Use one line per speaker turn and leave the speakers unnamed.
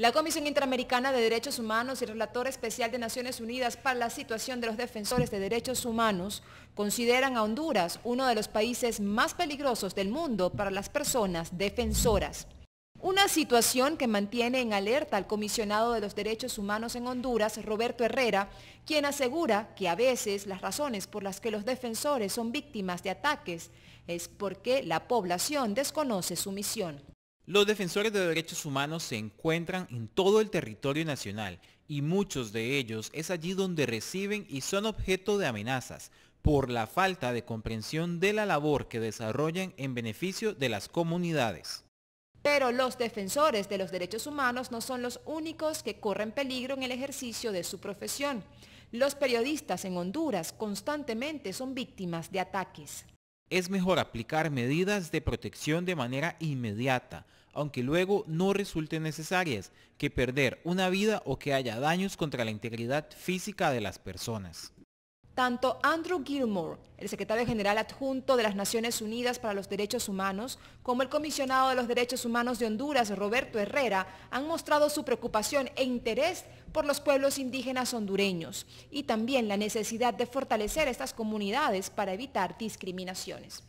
La Comisión Interamericana de Derechos Humanos y Relator Especial de Naciones Unidas para la Situación de los Defensores de Derechos Humanos consideran a Honduras uno de los países más peligrosos del mundo para las personas defensoras. Una situación que mantiene en alerta al comisionado de los derechos humanos en Honduras, Roberto Herrera, quien asegura que a veces las razones por las que los defensores son víctimas de ataques es porque la población desconoce su misión.
Los defensores de derechos humanos se encuentran en todo el territorio nacional y muchos de ellos es allí donde reciben y son objeto de amenazas por la falta de comprensión de la labor que desarrollan en beneficio de las comunidades.
Pero los defensores de los derechos humanos no son los únicos que corren peligro en el ejercicio de su profesión. Los periodistas en Honduras constantemente son víctimas de ataques
es mejor aplicar medidas de protección de manera inmediata, aunque luego no resulten necesarias, que perder una vida o que haya daños contra la integridad física de las personas
tanto Andrew Gilmore, el secretario general adjunto de las Naciones Unidas para los Derechos Humanos, como el comisionado de los Derechos Humanos de Honduras, Roberto Herrera, han mostrado su preocupación e interés por los pueblos indígenas hondureños y también la necesidad de fortalecer estas comunidades para evitar discriminaciones.